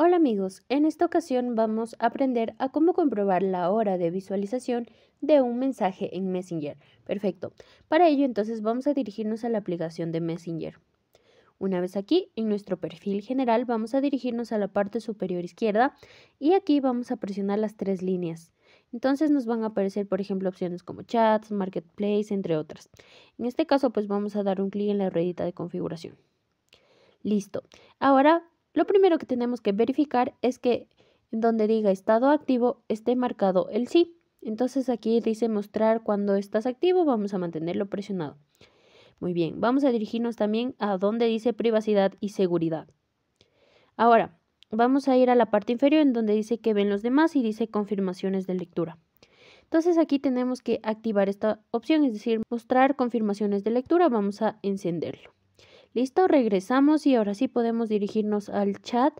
Hola amigos, en esta ocasión vamos a aprender a cómo comprobar la hora de visualización de un mensaje en Messenger. Perfecto. Para ello entonces vamos a dirigirnos a la aplicación de Messenger. Una vez aquí, en nuestro perfil general, vamos a dirigirnos a la parte superior izquierda y aquí vamos a presionar las tres líneas. Entonces nos van a aparecer, por ejemplo, opciones como chats, marketplace, entre otras. En este caso, pues vamos a dar un clic en la ruedita de configuración. Listo. Ahora lo primero que tenemos que verificar es que en donde diga estado activo esté marcado el sí. Entonces aquí dice mostrar cuando estás activo, vamos a mantenerlo presionado. Muy bien, vamos a dirigirnos también a donde dice privacidad y seguridad. Ahora, vamos a ir a la parte inferior en donde dice que ven los demás y dice confirmaciones de lectura. Entonces aquí tenemos que activar esta opción, es decir, mostrar confirmaciones de lectura, vamos a encenderlo. Listo, regresamos y ahora sí podemos dirigirnos al chat.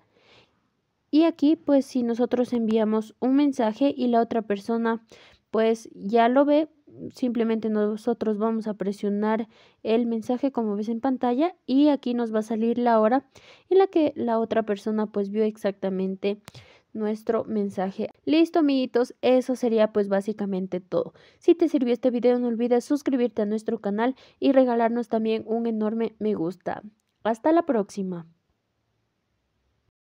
Y aquí pues si nosotros enviamos un mensaje y la otra persona pues ya lo ve, simplemente nosotros vamos a presionar el mensaje como ves en pantalla y aquí nos va a salir la hora en la que la otra persona pues vio exactamente nuestro mensaje. Listo, amiguitos, eso sería pues básicamente todo. Si te sirvió este video, no olvides suscribirte a nuestro canal y regalarnos también un enorme me gusta. Hasta la próxima.